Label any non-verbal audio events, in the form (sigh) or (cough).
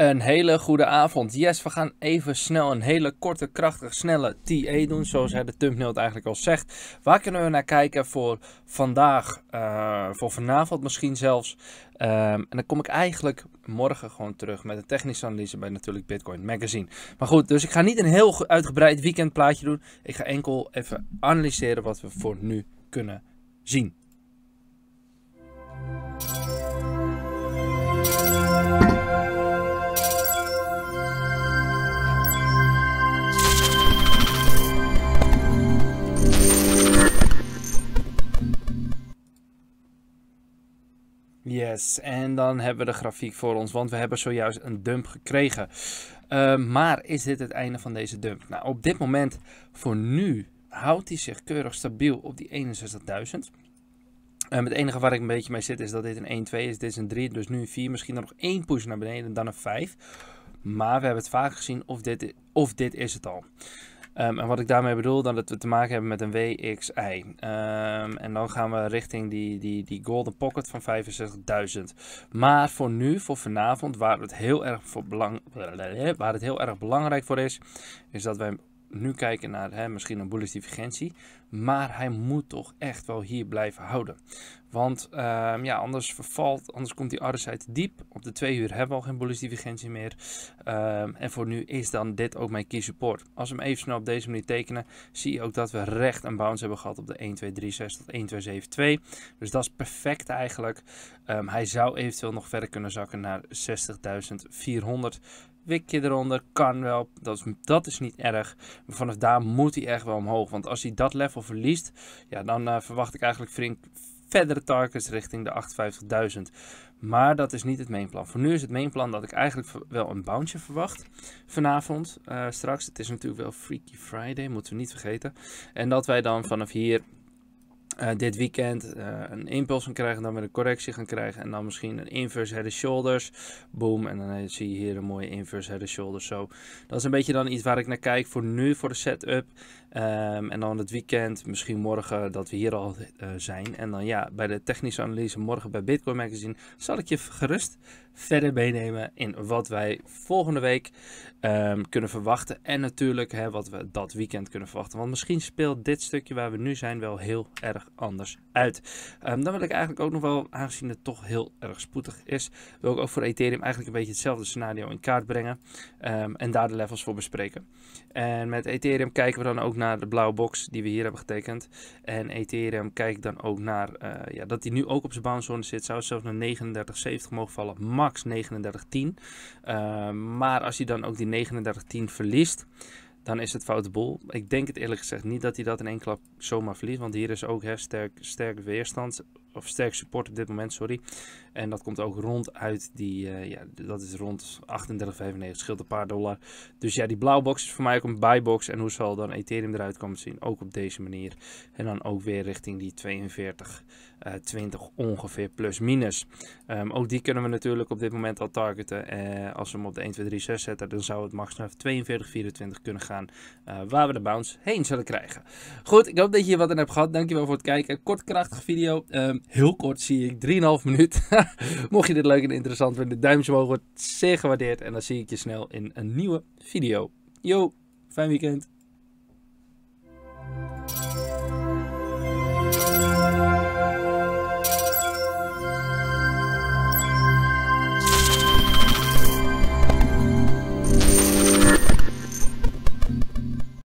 Een hele goede avond. Yes, we gaan even snel een hele korte, krachtige snelle TA doen. Zoals hij de thumbnail eigenlijk al zegt. Waar kunnen we naar kijken voor vandaag, eh, voor vanavond misschien zelfs. Ehm, en dan kom ik eigenlijk morgen gewoon terug met een technische analyse bij natuurlijk Bitcoin Magazine. Maar goed, dus ik ga niet een heel uitgebreid weekendplaatje doen. Ik ga enkel even analyseren wat we voor nu kunnen zien. Yes, en dan hebben we de grafiek voor ons, want we hebben zojuist een dump gekregen. Ehm, maar is dit het einde van deze dump? Nou, op dit moment, voor nu, houdt hij zich keurig stabiel op die 61.000. Um, ehm, het enige waar ik een beetje mee zit is dat dit een 1-2 is, dit is een 3, dus nu een 4. Misschien nog één push naar beneden, dan een 5. Maar we hebben het vaak gezien of dit, of dit is het al. Ehm, en wat ik daarmee bedoel, dat we te maken hebben met een WXI. Ehm, en dan gaan we richting die, die, die golden pocket van 65.000. Maar voor nu, voor vanavond, waar het, heel erg voor belang, waar het heel erg belangrijk voor is, is dat wij nu kijken naar hè, misschien een bullish divergentie. Maar hij moet toch echt wel hier blijven houden. Want ehm, ja, anders vervalt, anders komt die ardersheid diep. Op de twee uur hebben we al geen bullish divergentie meer. Ehm, en voor nu is dan dit ook mijn key support. Als we hem even snel op deze manier tekenen, zie je ook dat we recht een bounce hebben gehad op de 1236 tot 1272. Dus dat is perfect eigenlijk. Ehm, hij zou eventueel nog verder kunnen zakken naar 60.400 wikje eronder kan wel. Dat is, dat is niet erg. Maar vanaf daar moet hij echt wel omhoog. Want als hij dat level verliest, ja, dan eh, verwacht ik eigenlijk flink verdere targets richting de 58.000. Maar dat is niet het mainplan. Voor nu is het mainplan dat ik eigenlijk wel een bounce verwacht vanavond. Eh, straks, het is natuurlijk wel Freaky Friday, moeten we niet vergeten. En dat wij dan vanaf hier eh, dit weekend eh, een impuls gaan krijgen, dan weer een correctie gaan krijgen en dan misschien een inverse head and shoulders. Boom, en dan eh, zie je hier een mooie inverse head and shoulders zo. Dat is een beetje dan iets waar ik naar kijk voor nu, voor de setup. Ehm, en dan het weekend, misschien morgen, dat we hier al eh, zijn. En dan ja, bij de technische analyse morgen bij Bitcoin Magazine zal ik je gerust verder meenemen in wat wij volgende week ehm, kunnen verwachten. En natuurlijk hè, wat we dat weekend kunnen verwachten. Want misschien speelt dit stukje waar we nu zijn wel heel erg anders uit. Ehm, dan wil ik eigenlijk ook nog wel, aangezien het toch heel erg spoedig is, wil ik ook voor Ethereum eigenlijk een beetje hetzelfde scenario in kaart brengen. en daar de levels voor bespreken. En met Ethereum kijken we dan ook naar de blauwe box die we hier hebben getekend. En Ethereum kijkt dan ook naar eh, ja, dat hij nu ook op zijn bouncezone zit. Zou zelfs naar 39,70 mogen vallen, max 39,10. Uh, eh, maar als hij dan ook die 39,10 verliest, dan is het foute bol. Ik denk het eerlijk gezegd niet dat hij dat in één klap zomaar verliest. Want hier is ook heel sterk, sterk weerstand of sterk support op dit moment, sorry. En dat komt ook rond uit die, eh, ja, dat is rond 38,95, scheelt een paar dollar. Dus ja, die blauwe box is voor mij ook een buybox. En hoe zal dan Ethereum eruit komen te zien? Ook op deze manier. En dan ook weer richting die 42, 20 eh, ongeveer plus minus. Ehm, ook die kunnen we natuurlijk op dit moment al targeten. Uh, als we hem op de 1, 2, 3, 6 zetten, dan zou het max naar 42, 24 kunnen gaan. waar we de bounce heen zullen krijgen. Goed, ik hoop dat je hier wat aan hebt gehad. Dankjewel voor het kijken. Kort, krachtige video. Ehm, heel kort zie ik 3,5 minuut. (laughs) Mocht je dit leuk en interessant vinden, duimpje omhoog wordt zeer gewaardeerd. En dan zie ik je snel in een nieuwe video. Yo, fijn weekend.